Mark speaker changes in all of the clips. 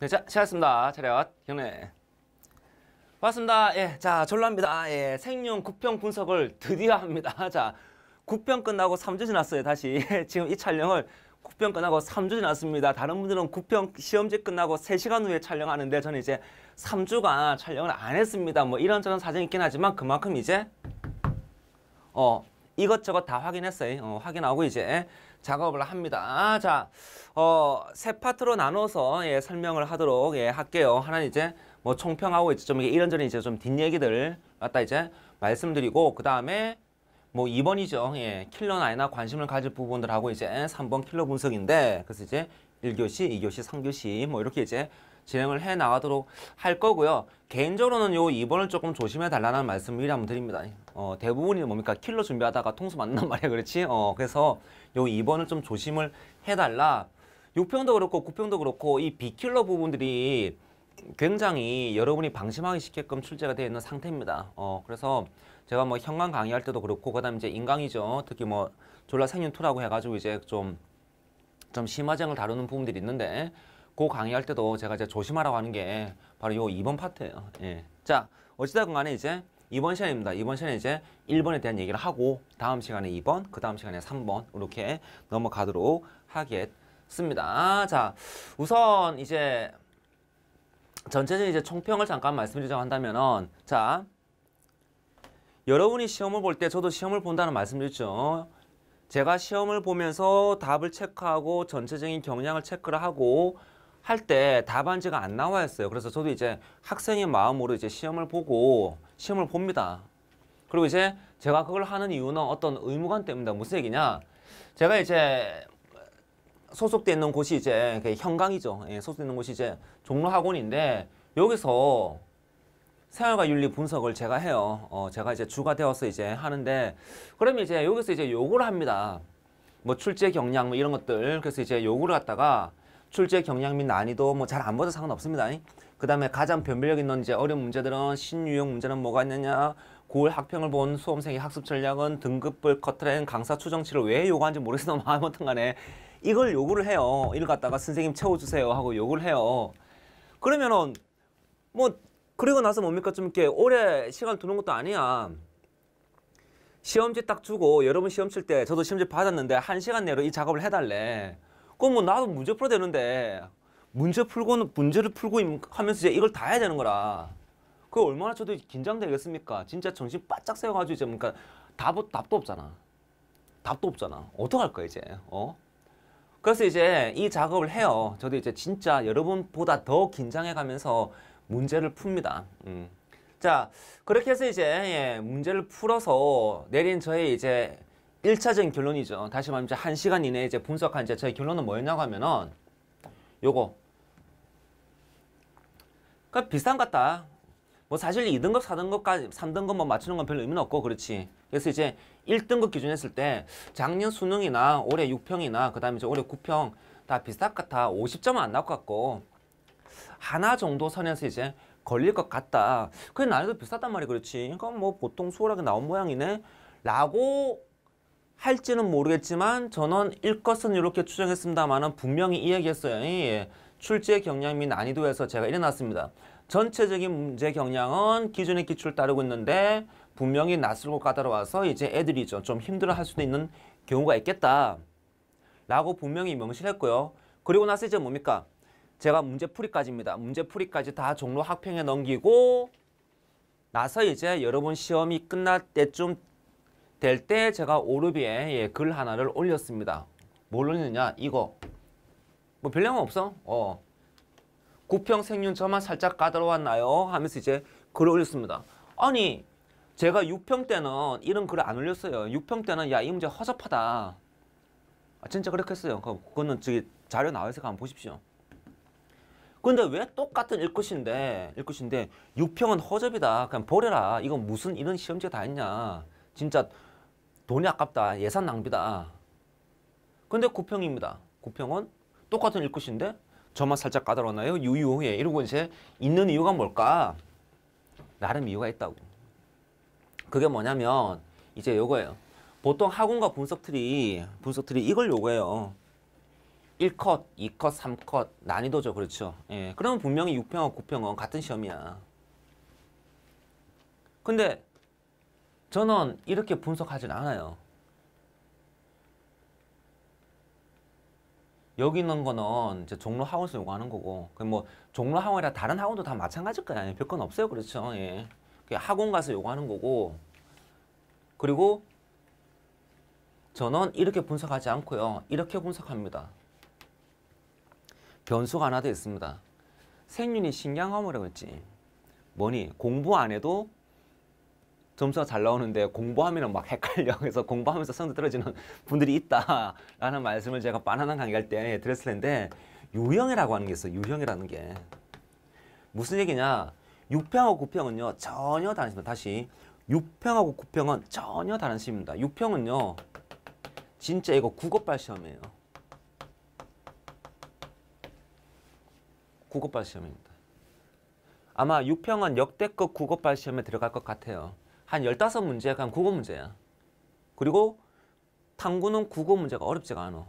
Speaker 1: 네, 자, 시작했습니다. 차렷, 경례. 맞습니다. 예, 자, 졸라입니다. 예, 생룡 구평 분석을 드디어 합니다. 자, 구평 끝나고 3주 지났어요. 다시. 예, 지금 이 촬영을 구평 끝나고 3주 지났습니다. 다른 분들은 구평 시험지 끝나고 3시간 후에 촬영하는데 저는 이제 3주간 촬영을 안 했습니다. 뭐 이런저런 사정이 있긴 하지만 그만큼 이제 어, 이것저것 다 확인했어요. 어, 확인하고 이제 작업을 합니다. 자, 어, 세 파트로 나눠서 예, 설명을 하도록 예, 할게요. 하나는 이제 뭐 총평하고 이제 좀 이런저런 이제 좀 뒷얘기들 갖다 이제 말씀드리고 그 다음에 뭐 2번이죠. 예, 킬러나 이나 관심을 가질 부분들하고 이제 3번 킬러 분석인데 그래서 이제 1교시, 2교시, 3교시 뭐 이렇게 이제 진행을 해 나가도록 할 거고요. 개인적으로는 요 2번을 조금 조심해 달라는 말씀을 미리 한번 드립니다. 어, 대부분이 뭡니까? 킬러 준비하다가 통수 맞는단 말이야. 그렇지? 어, 그래서 요 2번을 좀 조심을 해 달라. 6평도 그렇고 9평도 그렇고 이 비킬러 부분들이 굉장히 여러분이 방심하기 쉽게끔 출제가 되어 있는 상태입니다. 어, 그래서 제가 뭐 현강 강의할 때도 그렇고 그다음 이제 인강이죠. 특히 뭐 졸라 생윤투라고 해가지고 이제 좀 좀심화장을 다루는 부분들이 있는데 그 강의할 때도 제가 이제 조심하라고 하는 게 바로 요 2번 파트예요. 예. 자, 어찌됐건 간에 이제 이번 시간입니다. 이번 시간에 이제 1번에 대한 얘기를 하고 다음 시간에 2번, 그 다음 시간에 3번 이렇게 넘어가도록 하겠습니다. 자, 우선 이제 전체적인 이제 총평을 잠깐 말씀드리자고 한다면은 자, 여러분이 시험을 볼 때 저도 시험을 본다는 말씀드렸죠. 제가 시험을 보면서 답을 체크하고 전체적인 경향을 체크를 하고 할때 답안지가 안 나와 있어요. 그래서 저도 이제 학생의 마음으로 이제 시험을 보고 시험을 봅니다. 그리고 이제 제가 그걸 하는 이유는 어떤 의무감 때문이다. 무슨 얘기냐? 제가 이제 소속되어 있는 곳이 이제 현강이죠. 그 예, 소속되어 있는 곳이 이제 종로 학원인데 여기서 생활과 윤리 분석을 제가 해요. 어, 제가 이제 주가 되어서 이제 하는데 그러면 이제 여기서 이제 요구를 합니다. 뭐 출제 경량 뭐 이런 것들 그래서 이제 요구를 갖다가 출제 경향 및 난이도 뭐 잘 안 보도 상관없습니다. 그 다음에 가장 변별력 있는 이제 어려운 문제들은 신유형 문제는 뭐가 있느냐 9월 학평을 본 수험생의 학습 전략은 등급별 커트라인 강사 추정치를 왜 요구하는지 모르겠으나 아무튼 간에 이걸 요구를 해요. 이걸 갖다가 선생님 채워주세요 하고 요구를 해요. 그러면은 뭐 그리고 나서 뭡니까 좀 이렇게 오래 시간 두는 것도 아니야. 시험지 딱 주고 여러분 시험 칠 때 저도 시험지 받았는데 한 시간 내로 이 작업을 해달래. 그럼 뭐 나도 문제 풀어야 되는데 문제 풀고는 문제를 풀고 하면서 이제 이걸 다 해야 되는 거라. 그 얼마나 저도 긴장되겠습니까? 진짜 정신 바짝 세워가지고 이제 뭔가 답, 답도 없잖아. 답도 없잖아. 어떡할 거야 이제. 어? 그래서 이제 이 작업을 해요. 저도 이제 진짜 여러분보다 더 긴장해가면서 문제를 풉니다. 음. 자 그렇게 해서 이제 예, 문제를 풀어서 내린 저의 이제 1차적인 결론이죠. 다시 말하면 이 1시간 이내에 이제 분석한 이제 저희 결론은 뭐였냐고 하면은 요거 그 비슷한 같다. 뭐 사실 2등급, 4등급까지 3등급 뭐 맞추는 건 별로 의미는 없고 그렇지. 그래서 이제 1등급 기준했을 때 작년 수능이나 올해 6평이나 그다음에 이제 올해 9평 다 비슷할 것 같아. 50점은 안 나올 것 같고 하나 정도 선에서 이제 걸릴 것 같다. 그게 난이도 비슷하단 말이 그렇지. 그러니까 뭐 보통 수월하게 나온 모양이네. 라고 할지는 모르겠지만 저는 일것은 이렇게 추정했습니다만은 분명히 이야기했어요. 예, 예. 출제 경향 및 난이도에서 제가 일어났습니다. 전체적인 문제 경향은 기존의 기출을 따르고 있는데 분명히 낯설고 까다로와서 이제 애들이죠. 좀 힘들어할 수도 있는 경우가 있겠다. 라고 분명히 명시했고요. 그리고 나서 이제 뭡니까? 제가 문제풀이까지입니다. 문제풀이까지 다 종로 학평에 넘기고 나서 이제 여러분 시험이 끝날 때쯤 될때 제가 오르비에 예, 글 하나를 올렸습니다. 뭘 올렸느냐? 이거. 뭐 별량 없어. 어. 구평 생윤처만 살짝 까다로웠나요? 하면서 이제 글을 올렸습니다. 아니 제가 6평 때는 이런 글을 안 올렸어요. 6평 때는 야이 문제 허접하다. 아, 진짜 그렇게 했어요. 그거는 저기 자료 나와 있으니 한번 보십시오. 근데 왜 똑같은 일끝인데 일끝인데 6평은 허접이다. 그냥 버려라. 이건 무슨 이런 시험지가 다 있냐. 진짜 돈이 아깝다. 예산 낭비다. 근데 구평입니다. 구평은 똑같은 일끝인데 저만 살짝 까다로나요? 유유해. 이러고 이제 있는 이유가 뭘까? 나름 이유가 있다고. 그게 뭐냐면 이제 요거예요. 보통 학원과 분석 틀이 분석 틀이 이걸 요거예요 1컷, 2컷, 3컷 난이도죠. 그렇죠. 예. 그러면 분명히 6평과 9평은 같은 시험이야. 근데 저는 이렇게 분석하진 않아요. 여기 있는 거는 이제 종로 하원에서 요구하는 거고 그 뭐 종로 하원이라 다른 학원도다 마찬가지일 거예요. 별 건 없어요. 그렇죠. 예. 학원 가서 요구하는 거고 그리고 저는 이렇게 분석하지 않고요. 이렇게 분석합니다. 변수가 하나 더 있습니다. 생윤이 신경화물이라고 했지. 뭐니? 공부 안 해도 점수가 잘 나오는데 공부하면 막 헷갈려. 그래서 공부하면서 성적 떨어지는 분들이 있다라는 말씀을 제가 바나나 강의할 때 드렸을 텐데 유형이라고 하는 게 있어요. 유형이라는 게. 무슨 얘기냐. 6평하고 9평은요. 전혀 다른 심입니다. 다시 6평하고 9평은 전혀 다른 심입니다. 6평은요. 진짜 이거 국어발 시험이에요. 국어발 시험입니다. 아마 6평은 역대급 국어발 시험에 들어갈 것 같아요. 한1 5문제한 국어 문제야. 그리고 탐구는 국어 문제가 어렵지가 않아.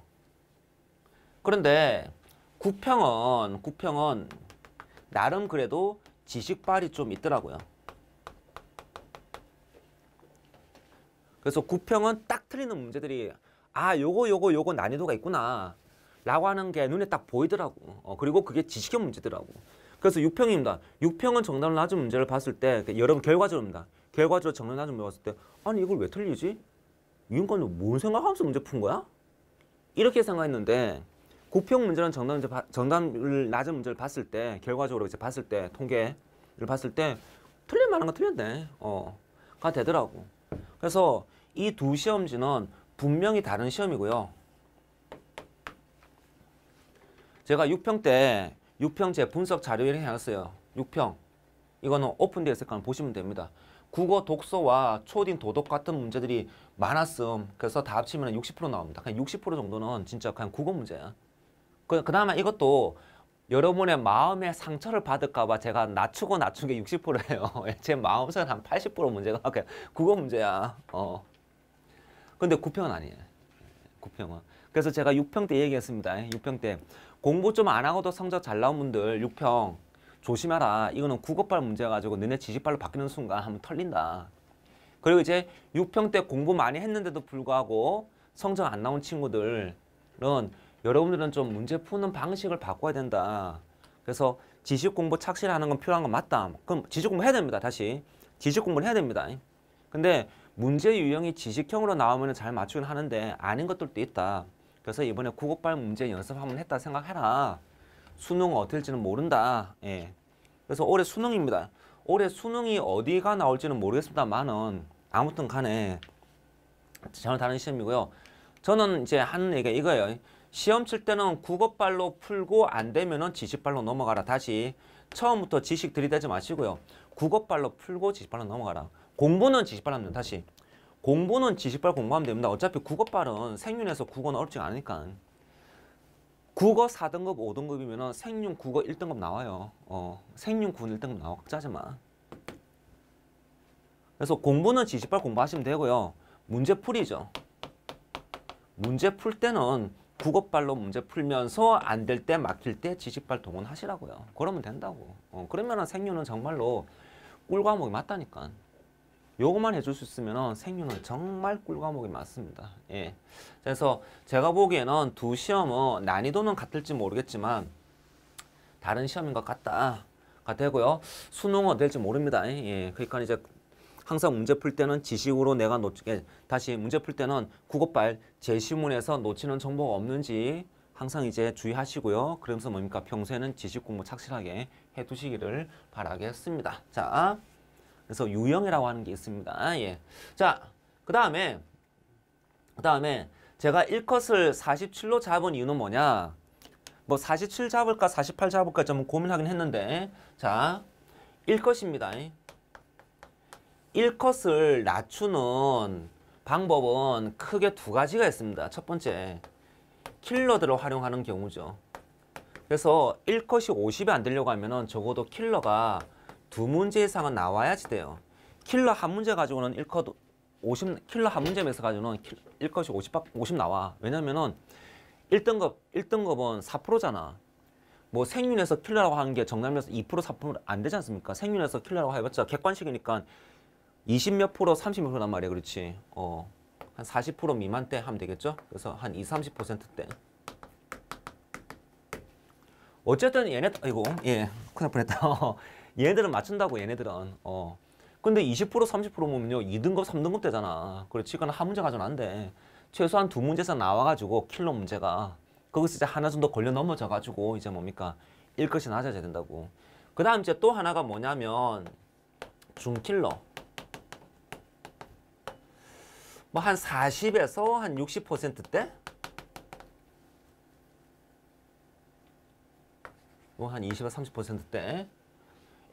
Speaker 1: 그런데 국평은 국평은 나름 그래도 지식 발이 좀 있더라고요. 그래서 국평은 딱 틀리는 문제들이 아 요거 요거 요거 난이도가 있구나 라고 하는 게 눈에 딱 보이더라고 어, 그리고 그게 지식형 문제더라고 그래서 6평입니다 6평은 정답을 낮은 문제를 봤을 때 그 여러분 결과적입니다 으로 결과적으로 정년하중 물어봤을 때 아니 이걸 왜 틀리지? 이 인간은 뭔 생각하면서 문제 푼 거야? 이렇게 생각했는데 고평 문제랑 정답 문제 정답을 낮은 문제를 봤을 때 결과적으로 이제 봤을 때 통계를 봤을 때 틀린 말한 거 틀렸네 어가 되더라고 그래서 이 두 시험지는 분명히 다른 시험이고요 제가 6평 때 6평 제 분석 자료를 해놨어요 6평 이거는 오픈되어 있을 거 보시면 됩니다 국어 독서와 초딩 도덕 같은 문제들이 많았음. 그래서 다 합치면 60% 나옵니다. 그냥 60% 정도는 진짜 그냥 국어 문제야. 그, 그나마 이것도 여러분의 마음의 상처를 받을까 봐 제가 낮추고 낮춘 게 60%예요. 제 마음속에 한80% 문제가 그냥 국어 문제야. 어. 근데 9평은 아니에요. 9평은. 그래서 제가 6평 때 얘기했습니다. 6평 때 공부 좀 안 하고도 성적 잘 나온 분들 6평 조심하라. 이거는 국어발 문제 가지고 너네 지식발로 바뀌는 순간 한번 털린다. 그리고 이제 6평 때 공부 많이 했는데도 불구하고 성적 안 나온 친구들은 여러분들은 좀 문제 푸는 방식을 바꿔야 된다. 그래서 지식 공부 착실하는 건 필요한 건 맞다. 그럼 지식 공부 해야 됩니다. 다시. 지식 공부를 해야 됩니다. 근데 문제 유형이 지식형으로 나오면 잘 맞추긴 하는데 아닌 것들도 있다. 그래서 이번에 국어발 문제 연습 한번 했다 생각해라. 수능은 어떨지는 모른다. 예. 그래서 올해 수능입니다. 올해 수능이 어디가 나올지는 모르겠습니다만은 아무튼 간에 전혀 다른 시험이고요. 저는 이제 하는 얘기가 이거예요. 시험 칠 때는 국어발로 풀고 안 되면은 지식발로 넘어가라. 다시 처음부터 지식 들이대지 마시고요. 국어발로 풀고 지식발로 넘어가라. 공부는 지식발 하면 다시. 공부는 지식발 공부하면 됩니다. 어차피 국어발은 생윤에서 국어는 어렵지 않으니까. 국어 4등급 5등급이면 생윤 국어 1등급 나와요. 어, 생윤 군 1등급 나와. 짜지만. 그래서 공부는 지식발 공부하시면 되고요. 문제풀이죠. 문제 풀 때는 국어발로 문제 풀면서 안 될 때 막힐 때 지식발 동원하시라고요. 그러면 된다고. 어, 그러면 생윤은 정말로 꿀과목이 맞다니까. 요것만 해줄 수 있으면 생유는 정말 꿀과목이 많습니다. 예. 그래서 제가 보기에는 두 시험은 난이도는 같을지 모르겠지만 다른 시험인 것 같다. 같고요. 수능은 될지 모릅니다. 예. 그러니까 이제 항상 문제 풀 때는 지식으로 내가 놓치 예, 다시 문제 풀 때는 국어발 제시문에서 놓치는 정보가 없는지 항상 이제 주의하시고요. 그러면서 뭡니까? 평소에는 지식 공부 착실하게 해두시기를 바라겠습니다. 자. 그래서 유형이라고 하는 게 있습니다. 예. 자, 그 다음에 그 다음에 제가 1컷을 47로 잡은 이유는 뭐냐? 뭐 47 잡을까 48 잡을까 좀 고민하긴 했는데 자 1컷입니다. 1컷을 낮추는 방법은 크게 두 가지가 있습니다. 첫 번째 킬러들을 활용하는 경우죠. 그래서 1컷이 50이 안 되려고 하면 적어도 킬러가 두 문제 이상은 나와야지 돼요. 킬러 한 문제 가지고는 1컷 50, 킬러 한 문제에서 가지고는 1컷이 50, 50 나와. 왜냐면은 1등급, 1등급은 4%잖아. 뭐 생윤에서 킬러라고 하는 게 정남에서 2% 4%안 되지 않습니까? 생윤에서 킬러라고 해봤자 객관식이니까 20몇 프로, 30몇 프로란 말이야, 그렇지? 어, 한40% 미만 때 하면 되겠죠? 그래서 한 20, 30%대. 어쨌든 얘네, 아이고, 예, 큰일 날 뻔했다. 얘네들은 맞춘다고 얘네들은. 어. 근데 20% 30%면요 보 2등급 3등급 되잖아. 그렇지? 그건 한 문제 가져는 안 돼. 최소한 두 문제에서 나와가지고 킬러 문제가 거기서 이제 하나 정도 걸려 넘어져가지고 이제 뭡니까 1것이 낮아져야 된다고. 그 다음 이제 또 하나가 뭐냐면 중킬러. 뭐 한 40에서 한 60%대? 뭐한 20에서 30%대?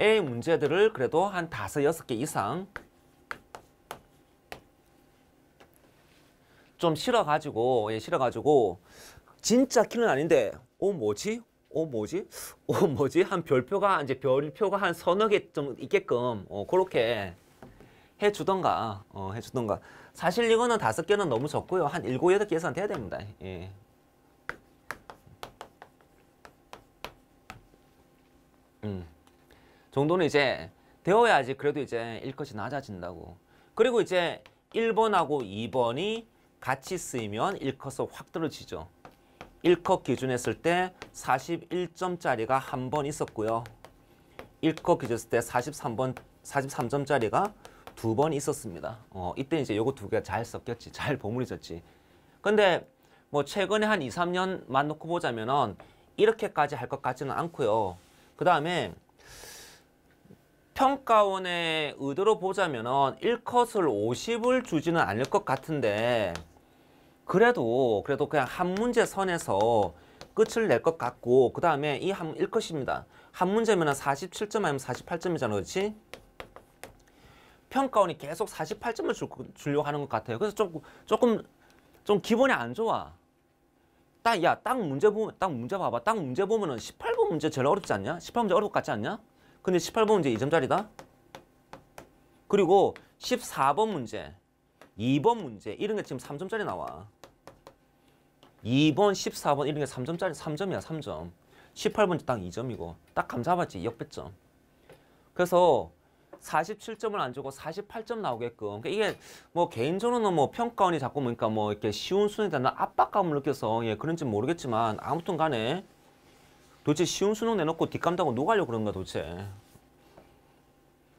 Speaker 1: A 문제들을 그래도 한 다섯, 여섯 개 이상 좀 실어가지고, 예, 실어가지고 진짜 키는 아닌데 어, 뭐지? 어, 뭐지? 어, 뭐지? 한 별표가, 이제 별표가 한 서너 개 좀 있게끔 어, 그렇게 해주던가, 어, 해주던가. 사실 이거는 다섯 개는 너무 적고요. 한 일곱, 여덟 개 이상 돼야 됩니다. 예. 음. 정도는 이제 되어야지 그래도 이제 일컷이 낮아진다고. 그리고 이제 1번하고 2번이 같이 쓰이면 일컷은 확 떨어지죠. 1컷 기준했을 때 41점짜리가 한 번 있었고요. 1컷 기준했을 때 43번, 43점짜리가 두 번 있었습니다. 어, 이때 이제 요거 두 개가 잘 섞였지. 잘 버무려졌지. 근데 뭐 최근에 한 2, 3년만 놓고 보자면은 이렇게까지 할 것 같지는 않고요. 그 다음에 평가원의 의도로 보자면 1컷을 50을 주지는 않을 것 같은데 그래도 그래도 그냥 한 문제 선에서 끝을 낼 것 같고 그 다음에 이 한 일컷입니다. 한 문제면 47점 아니면 48점이잖아 그렇지? 평가원이 계속 48점을 줄, 주려고 하는 것 같아요. 그래서 조금 조금 좀 기분이 안 좋아. 딱, 야, 딱 문제 보면, 딱 문제 봐봐. 딱 문제 보면은 18번 문제 제일 어렵지 않냐? 18번 문제 어렵지 않냐? 근데 18번 문제 2점짜리다. 그리고 14번 문제, 2번 문제 이런 게 지금 3점짜리 나와. 2번, 14번 이런 게 3점짜리 3점이야 3점. 18번째 딱 2점이고 딱 감 잡았지 역배점. 그래서 47점을 안 주고 48점 나오게끔 그러니까 이게 뭐 개인적으로는 뭐 평가원이 자꾸 뭐니까 그러니까 뭐 이렇게 쉬운 순위다 나 압박감을 느껴서 예 그런지 모르겠지만 아무튼 간에 도대체 쉬운 수능 내놓고 뒷감당하고 누가려 그런가 도대체.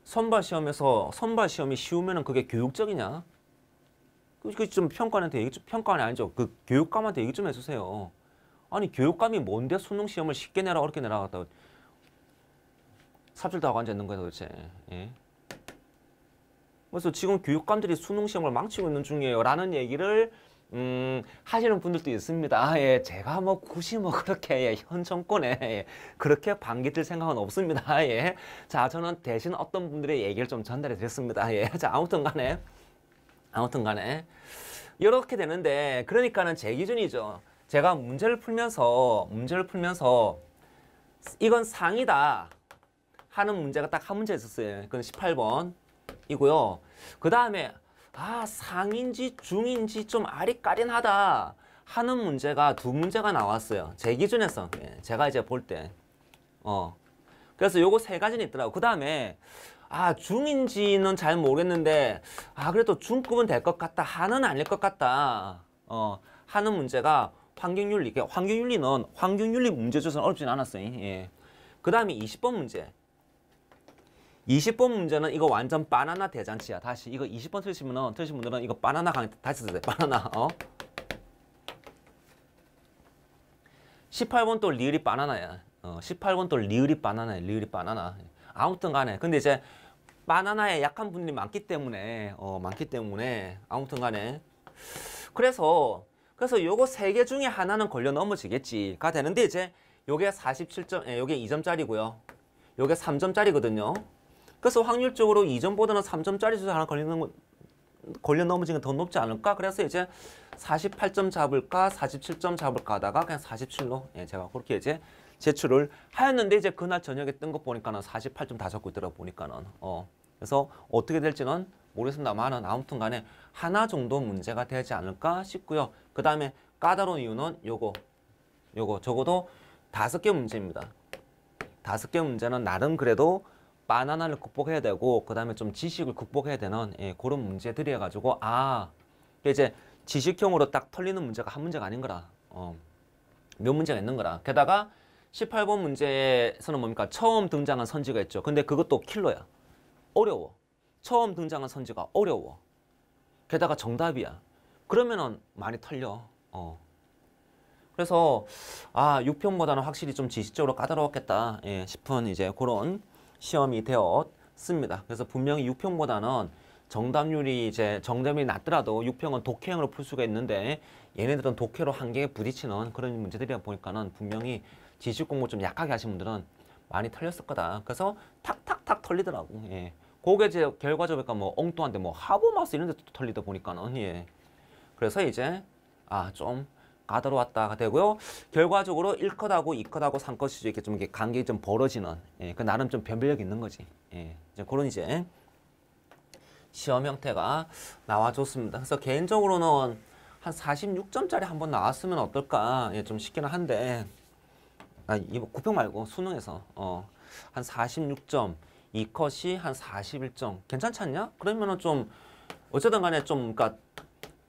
Speaker 1: 선발 시험에서 선발 시험이 쉬우면은 그게 교육적이냐? 그좀 그 평가한테 얘기 좀 평가는 아니죠. 그 교육감한테 얘기 좀 해주세요. 아니 교육감이 뭔데 수능 시험을 쉽게 내라 어렵게 내라 갖다 삽질도 하고 앉아 있는 거야 도대체. 예? 그래서 지금 교육감들이 수능 시험을 망치고 있는 중이에요라는 얘기를 음, 하시는 분들도 있습니다. 아, 예, 제가 뭐 굳이 뭐 그렇게 예, 현 정권에 예, 그렇게 반기들 생각은 없습니다. 아, 예, 자 저는 대신 어떤 분들의 얘기를 좀 전달해 드렸습니다. 아, 예, 자 아무튼간에 아무튼간에 이렇게 되는데 그러니까는 제 기준이죠. 제가 문제를 풀면서 문제를 풀면서 이건 상이다 하는 문제가 딱 한 문제 있었어요. 그건 18번이고요. 그 다음에 아 상인지 중인지 좀 아리까린하다 하는 문제가 두 문제가 나왔어요. 제 기준에서 예, 제가 이제 볼 때. 어. 그래서 요거 세 가지는 있더라고. 그 다음에 아 중인지는 잘 모르겠는데 아 그래도 중급은 될 것 같다. 하는 아닐 것 같다. 어 하는 문제가 환경윤리. 환경윤리는 환경윤리 문제조차는 어렵진 않았어요. 예. 그 다음에 20번 문제. 20번 문제는 이거 완전 바나나 대잔치야. 다시 이거 20번 틀시면은 틀신 분들은 이거 바나나 강의 다시 쓰세요. 바나나. 어? 18번 또 리을이 바나나야. 어, 18번 또 리을이 바나나야. 리을이 바나나. 아무튼 간에. 근데 이제 바나나에 약한 분들이 많기 때문에 어, 많기 때문에 아무튼 간에 그래서 그래서 요거 세 개 중에 하나는 걸려 넘어지겠지가 되는데 이제 요게 47점, 예, 요게 2점짜리고요. 요게 3점짜리거든요. 그래서 확률적으로 이전보다는 3점짜리 수준 하나 걸리는 건 걸려 넘어진는더 높지 않을까? 그래서 이제 48점 잡을까, 47점 잡을까 하다가 그냥 47로 예, 제가 그렇게 이제 제출을 하였는데 이제 그날 저녁에 뜬것 보니까는 48점 다 잡고 있더라 보니까는 어 그래서 어떻게 될지는 모르겠습니다만은 아무튼 간에 하나 정도 문제가 되지 않을까 싶고요. 그 다음에 까다로운 이유는 요거 요거 적어도 다섯 개 문제입니다. 다섯 개 문제는 나름 그래도 바나나를 극복해야 되고 그 다음에 좀 지식을 극복해야 되는 예, 그런 문제들이 해가지고 아 이제 지식형으로 딱 털리는 문제가 한 문제가 아닌 거라 어, 몇 문제가 있는 거라 게다가 18번 문제에서는 뭡니까 처음 등장한 선지가 있죠 근데 그것도 킬러야 어려워 처음 등장한 선지가 어려워 게다가 정답이야 그러면은 많이 털려 어. 그래서 아 6편보다는 확실히 좀 지식적으로 까다로웠겠다 예, 싶은 이제 그런 시험이 되었습니다. 그래서 분명히 6평보다는 정답률이 이제 정답률이 낮더라도 6평은 독해형으로 풀 수가 있는데 얘네들은 독해로 한계에 부딪히는 그런 문제들이다 보니까는 분명히 지식 공부 좀 약하게 하신 분들은 많이 털렸을 거다. 그래서 탁탁탁 털리더라고. 예. 그게 이제 결과적으로 그니까뭐 엉뚱한데 뭐 하버마스 이런 데도 털리다 보니까는 예. 그래서 이제 아좀 가다로 왔다가 되고요. 결과적으로 1컷하고 2컷하고 3컷이 죠 이렇게 좀 이렇게 간격이 좀 벌어지는 예, 그 나름 좀 변별력이 있는 거지. 예, 이제 그런 이제 시험 형태가 나와줬습니다. 그래서 개인적으로는 한 46점짜리 한 번 나왔으면 어떨까 예, 좀 싶기는 한데 아, 이거 구평 말고 수능에서 어, 한 46점 2컷이한 41점 괜찮지 않냐? 그러면은 좀 어쨌든 간에 좀 그러니까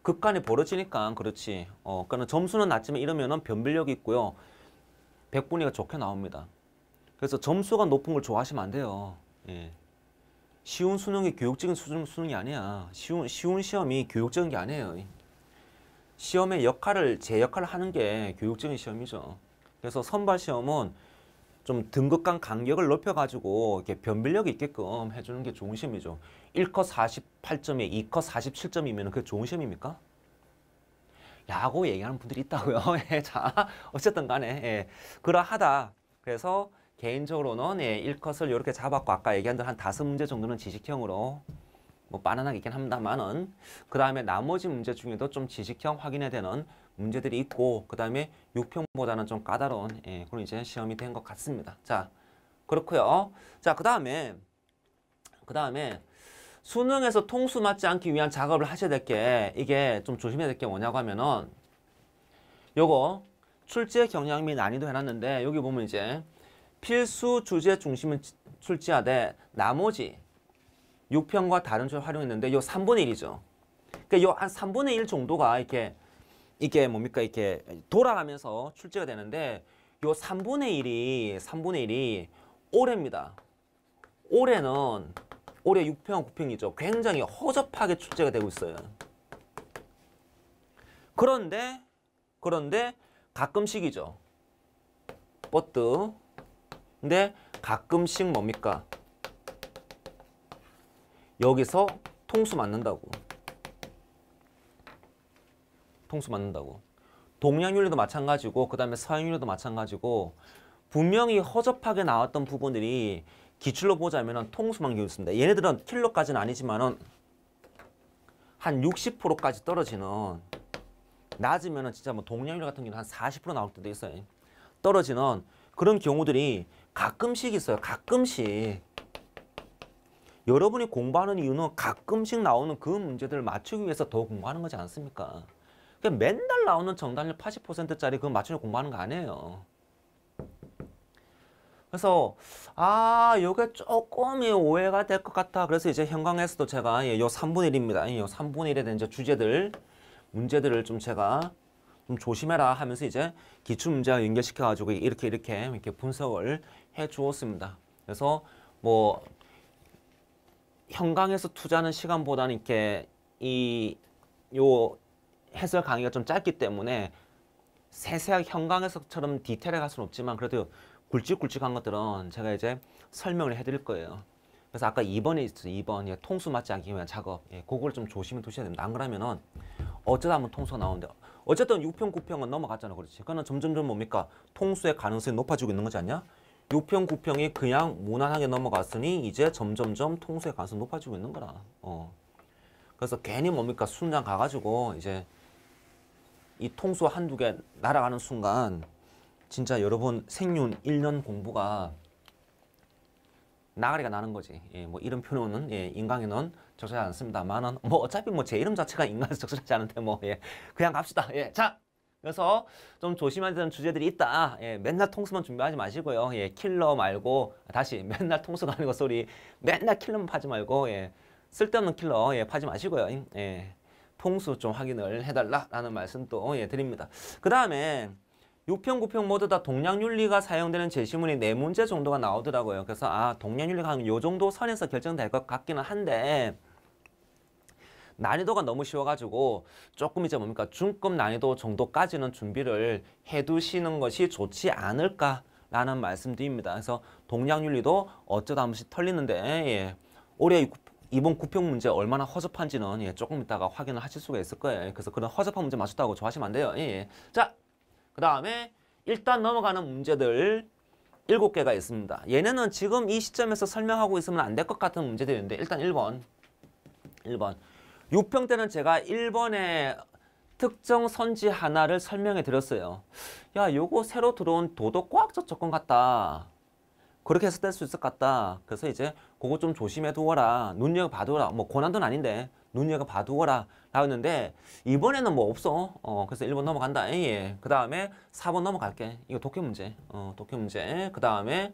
Speaker 1: 극간이 벌어지니까 그렇지. 어, 그러니까 점수는 낮지만 이러면은 변별력이 있고요. 백분위가 좋게 나옵니다. 그래서 점수가 높은 걸 좋아하시면 안 돼요. 예. 쉬운 수능이 교육적인 수능, 수능이 아니야. 쉬운, 쉬운 시험이 교육적인 게 아니에요. 시험의 역할을, 제 역할을 하는 게 교육적인 시험이죠. 그래서 선발 시험은 좀 등급 간 간격을 높여가지고 이렇게 변별력이 있게끔 해주는 게 좋은 시험이죠. 1컷 48점에 2컷 47점이면 그게 좋은 시험입니까? 야고 얘기하는 분들이 있다고요. 예, 자, 어쨌든 간에 예, 그러하다. 그래서 개인적으로는 예, 1컷을 이렇게 잡았고 아까 얘기한 대로 한다 문제 정도는 지식형으로 뭐바나나이긴 합니다만은 그 다음에 나머지 문제 중에도 좀 지식형 확인해야 되는 문제들이 있고 그 다음에 6평보다는좀 까다로운 예, 그런 이제 시험이 된 것 같습니다. 자 그렇고요. 자 그 다음에 그 다음에 수능에서 통수 맞지 않기 위한 작업을 하셔야 될 게 이게 좀 조심해야 될 게 뭐냐고 하면은 요거 출제 경향 및 난이도 해놨는데 여기 보면 이제 필수 주제 중심은 출제하되 나머지 6평과 다른 조를 활용했는데 요 3분의 1이죠. 그러니까 요한 3분의 1 정도가 이렇게 이게 뭡니까 이렇게 돌아가면서 출제가 되는데 요 3분의 1이 3분의 1이 올해입니다. 올해는 올해 6평 9평이죠. 굉장히 허접하게 출제가 되고 있어요. 그런데 그런데 가끔씩이죠. 버트 근데 가끔씩 뭡니까? 여기서 통수 맞는다고. 통수 맞는다고. 동양윤리도 마찬가지고 그 다음에 서양윤리도 마찬가지고 분명히 허접하게 나왔던 부분들이 기출로 보자면 통수만 기울습니다 얘네들은 킬로까지는 아니지만 한 60%까지 떨어지는 낮으면 진짜 뭐 동양률 같은 경우는 한 40% 나올 때도 있어요. 떨어지는 그런 경우들이 가끔씩 있어요. 가끔씩. 여러분이 공부하는 이유는 가끔씩 나오는 그 문제들을 맞추기 위해서 더 공부하는 거지 않습니까? 그러 그러니까 맨날 나오는 정답률 80%짜리 그거 맞추려 공부하는 거 아니에요. 그래서 아 요게 조금 오해가 될 것 같아 그래서 이제 현강에서도 제가 예, 3분의 1입니다 예, 3분의 1에 대한 이제 주제들 문제들을 좀 제가 좀 조심해라 하면서 이제 기출문제와 연결시켜 가지고 이렇게 이렇게 이렇게 분석을 해 주었습니다 그래서 뭐 현강에서 투자하는 시간보다는 이렇게 이요 해설 강의가 좀 짧기 때문에 세세하게 현강에서처럼 디테일에 갈 수는 없지만 그래도 굵직굵직한 것들은 제가 이제 설명을 해드릴 거예요. 그래서 아까 2번에 있어 2번 예, 통수 맞지 않기 위한 작업 예, 그걸 좀 조심히 두셔야 됩니다. 안 그러면은 어쩌다 한번 통수가 나오는데 어쨌든 6평 9평은 넘어갔잖아 그렇지. 그거는 점점점 뭡니까 통수의 가능성이 높아지고 있는 거지 않냐? 6평, 9평이 그냥 무난하게 넘어갔으니 이제 점점점 통수의 가능성이 높아지고 있는 거라. 어. 그래서 괜히 뭡니까 순장 가가지고 이제 이 통수 한두 개 날아가는 순간 진짜 여러분 생윤 1년 공부가 나가리가 나는 거지. 예, 뭐 이런 표현은 예, 인강에는 적절하지 않습니다만은 뭐 어차피 뭐 제 이름 자체가 인간에서 적절하지 않은데 뭐 예, 그냥 갑시다. 예, 자. 그래서 좀 조심해야 되는 주제들이 있다. 예, 맨날 통수만 준비하지 마시고요. 예, 킬러 말고 다시 맨날 통수 가는 거 소리 맨날 킬러만 파지 말고 예, 쓸데없는 킬러 예, 파지 마시고요. 예, 통수 좀 확인을 해달라는 말씀도 예, 드립니다. 그 다음에 6평, 9평 모두 다 동량윤리가 사용되는 제시문이 네문제 정도가 나오더라고요. 그래서 아 동량윤리가 한요 정도 선에서 결정될 것 같기는 한데 난이도가 너무 쉬워가지고 조금 이제 뭡니까 중급 난이도 정도까지는 준비를 해두시는 것이 좋지 않을까 라는 말씀드립니다. 그래서 동양윤리도 어쩌다 한 번씩 털리는데 예. 올해 이번 구평 문제 얼마나 허접한지는 예, 조금 이따가 확인을 하실 수가 있을 거예요. 예, 그래서 그런 허접한 문제 맞췄다고 좋아하시면 안 돼요. 예. 예. 자, 그 다음에 일단 넘어가는 문제들 일곱 개가 있습니다. 얘네는 지금 이 시점에서 설명하고 있으면 안 될 것 같은 문제들인데 일단 1번 1번 6평 때는 제가 1번에 특정 선지 하나를 설명해 드렸어요. 야, 요거 새로 들어온 도덕과학적 접근 같다. 그렇게 해서 뗄수 있을 것 같다. 그래서 이제 그거 좀 조심해 두어라. 눈여겨봐 두어라. 뭐 고난도는 아닌데 눈여겨봐 두어라. 라고 했는데 이번에는 뭐 없어. 어, 그래서 1번 넘어간다. 예. 그 다음에 4번 넘어갈게. 이거 독해 문제. 어, 독해 문제. 그 다음에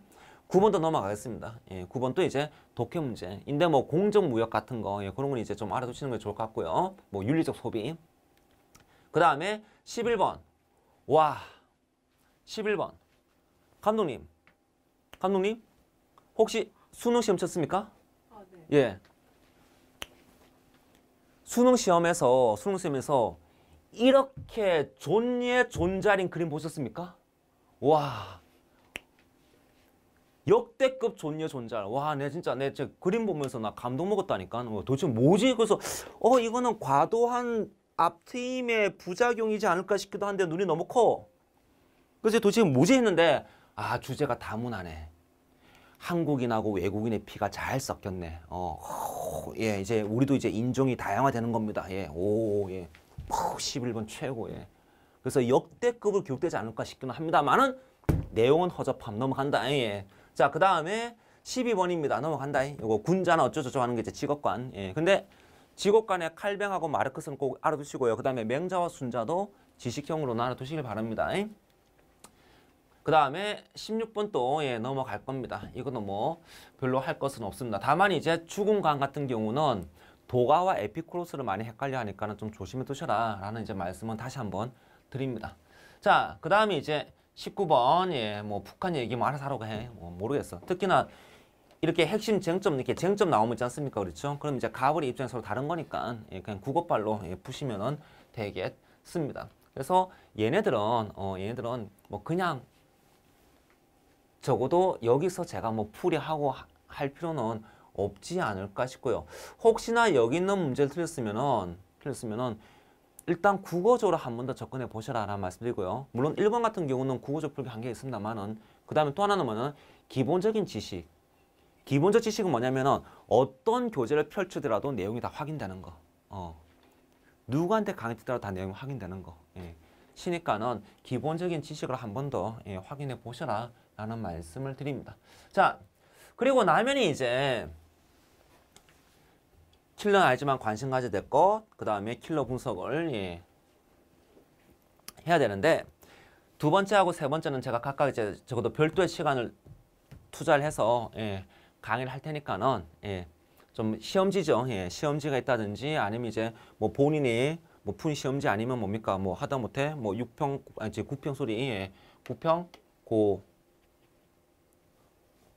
Speaker 1: 9번더 넘어가겠습니다. 예, 9번도 이제 독해 문제. 인데 뭐 공정 무역 같은 거 예, 그런 건 이제 좀 알아두시는 게 좋을 것 같고요. 뭐 윤리적 소비. 그 다음에 11번. 와. 11번. 감독님. 감독님. 혹시 수능 시험 쳤습니까? 아, 네. 예. 수능 시험에서 수능 시험에서 이렇게 존예 존잘인 그림 보셨습니까? 와. 역대급 존예 존잘. 와, 내 진짜 내 그림 보면서 나 감동 먹었다니까. 뭐 도대체 뭐지? 그래서 어 이거는 과도한 앞트임의 부작용이지 않을까 싶기도 한데 눈이 너무 커. 그래서 도대체 뭐지 했는데 아 주제가 다문화네. 한국인하고 외국인의 피가 잘 섞였네. 어, 허, 예, 이제 우리도 이제 인종이 다양화되는 겁니다. 예, 오, 예, 오, 11번 최고. 예. 그래서 역대급을 교육되지 않을까 싶기는 합니다만은 내용은 허접함 넘어간다. 예. 자, 그 다음에 12번입니다. 넘어간다. 이거 군자나 어쩌저쩌 하는 게 이제 직업관. 예. 근데 직업관에 칼뱅하고 마르크스는 꼭 알아두시고요. 그 다음에 맹자와 순자도 지식형으로 나눠두시길 바랍니다. 예. 그 다음에 16번 또 예, 넘어갈 겁니다. 이거는 뭐 별로 할 것은 없습니다. 다만 이제 죽음관 같은 경우는 도가와 에피크로스를 많이 헷갈려 하니까 는좀 조심해 두셔라 라는 이제 말씀은 다시 한번 드립니다. 자, 그 다음에 이제 19번 예, 뭐 북한 얘기 뭐 알아서 하라고 해. 뭐 모르겠어. 특히나 이렇게 핵심 쟁점 이렇게 쟁점 나오면 있지 않습니까? 그렇죠? 그럼 이제 가버리 입장에서 다른 거니까 예, 그냥 국어발로 예, 푸시면은 되겠습니다. 그래서 얘네들은 어 얘네들은 뭐 그냥 적어도 여기서 제가 뭐 풀이하고 할 필요는 없지 않을까 싶고요. 혹시나 여기 있는 문제를 틀렸으면은 틀렸으면은 일단 국어적으로 한 번 더 접근해 보셔라라는 말씀드리고요. 물론 1번 같은 경우는 국어적 풀기 한개 있습니다만은 그 다음에 또 하나는 뭐냐 기본적인 지식. 기본적 지식은 뭐냐면은 어떤 교재를 펼치더라도 내용이 다 확인되는 거. 어. 누구한테 강의했더라도 다 내용이 확인되는 거. 예. 시니까는 기본적인 지식을 한 번더 예, 확인해 보셔라라는 말씀을 드립니다. 자, 그리고 나면이 이제 킬러는 알지만 관심 가져야 될 것, 그 다음에 킬러 분석을 예, 해야 되는데 두 번째하고 세 번째는 제가 각각 이제 적어도 별도의 시간을 투자를 해서 예, 강의를 할 테니까는 예, 좀 시험지죠. 예, 시험지가 있다든지 아니면 이제 뭐 본인이 뭐 푼 시험지 아니면 뭡니까 뭐 하다 못해 뭐 6평 아니 9평 소리 예, 9평 고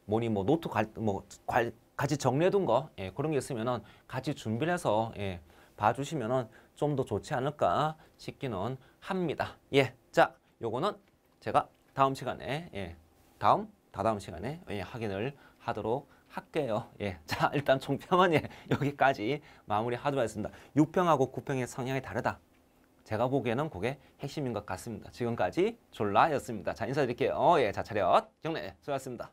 Speaker 1: 뭐니 뭐 노트 갈뭐갈 같이 정리해둔 거 예, 그런 게 있으면은 같이 준비를 해서 예, 봐주시면은 좀 더 좋지 않을까 싶기는 합니다. 예, 자 요거는 제가 다음 시간에 예, 다음 다다음 시간에 예, 확인을 하도록 할게요. 예, 자 일단 총평은 예, 여기까지 마무리하도록 하겠습니다. 6평하고 9평의 성향이 다르다. 제가 보기에는 그게 핵심인 것 같습니다. 지금까지 졸라였습니다. 자 인사드릴게요. 어, 예, 자 차렷 경례 수고하셨습니다.